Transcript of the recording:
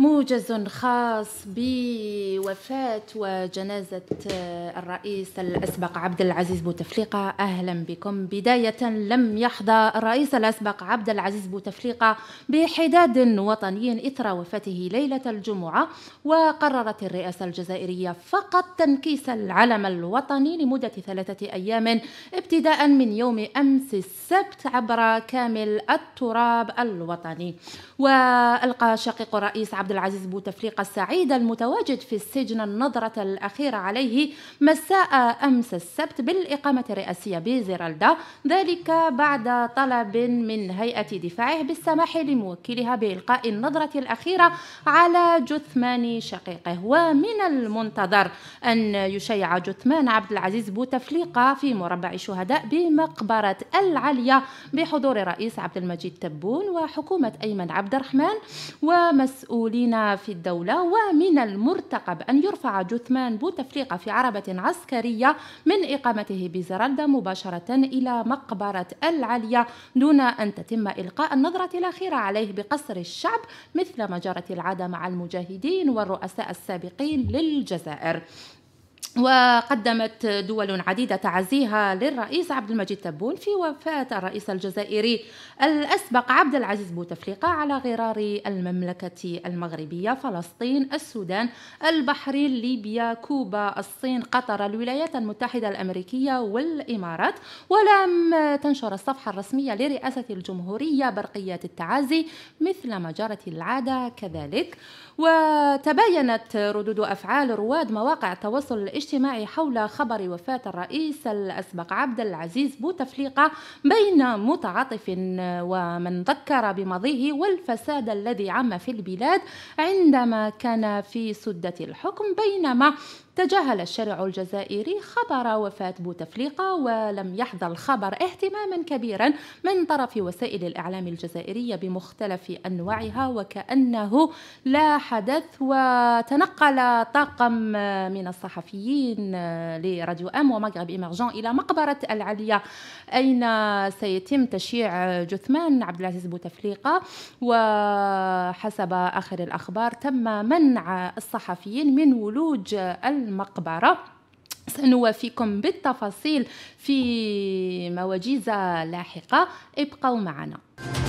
موجز خاص بوفاة وجنازة آه، الرئيس الأسبق عبد العزيز بوتفليقة أهلا بكم بداية لم يحظى الرئيس الأسبق عبد العزيز بوتفليقة بحداد وطني إثر وفاته ليلة الجمعة وقررت الرئاسة الجزائرية فقط تنكيس العلم الوطني لمدة ثلاثة أيام ابتداء من يوم أمس السبت عبر كامل التراب الوطني وألقى شقيق الرئيس عبد عبد العزيز بوتفليقة السعيد المتواجد في السجن النظرة الأخيرة عليه مساء أمس السبت بالإقامة الرئاسية بزيرالدا ذلك بعد طلب من هيئة دفاعه بالسماح لموكلها بإلقاء النظرة الأخيرة على جثمان شقيقه ومن المنتظر أن يشيع جثمان عبد العزيز بوتفليقة في مربع الشهداء بمقبرة العليا بحضور الرئيس عبد المجيد تبون وحكومة أيمن عبد الرحمن ومسؤولي المسؤولين في الدولة ومن المرتقب أن يرفع جثمان بوتفليقة في عربة عسكرية من إقامته بزرالدة مباشرة إلى مقبرة العليا دون أن تتم إلقاء النظرة الأخيرة عليه بقصر الشعب مثل ما جرت العادة مع المجاهدين والرؤساء السابقين للجزائر وقدمت دول عديدة تعزيها للرئيس عبد المجيد تبون في وفاة الرئيس الجزائري الأسبق عبد العزيز بوتفليقة على غرار المملكة المغربية فلسطين السودان البحرين ليبيا كوبا الصين قطر الولايات المتحدة الأمريكية والإمارات ولم تنشر الصفحة الرسمية لرئاسة الجمهورية برقيات التعازي مثل ما جرت العادة كذلك وتباينت ردود أفعال رواد مواقع التواصل الاجتماعي حول خبر وفاة الرئيس الأسبق عبد العزيز بوتفليقة بين متعاطف ومن ذكر بماضيه والفساد الذي عم في البلاد عندما كان في سدة الحكم بينما تجاهل الشارع الجزائري خبر وفاة بوتفليقة ولم يحظى الخبر اهتماما كبيرا من طرف وسائل الإعلام الجزائرية بمختلف أنواعها وكأنه لا حدث وتنقل طاقم من الصحفيين المصريين آه، لراديو أم ومغرب ايمرجون إلى مقبرة العليا أين سيتم تشييع جثمان عبد العزيز بوتفليقة وحسب آخر الأخبار تم منع الصحفيين من ولوج المقبرة سنوافيكم بالتفاصيل في مواجيز لاحقة ابقوا معنا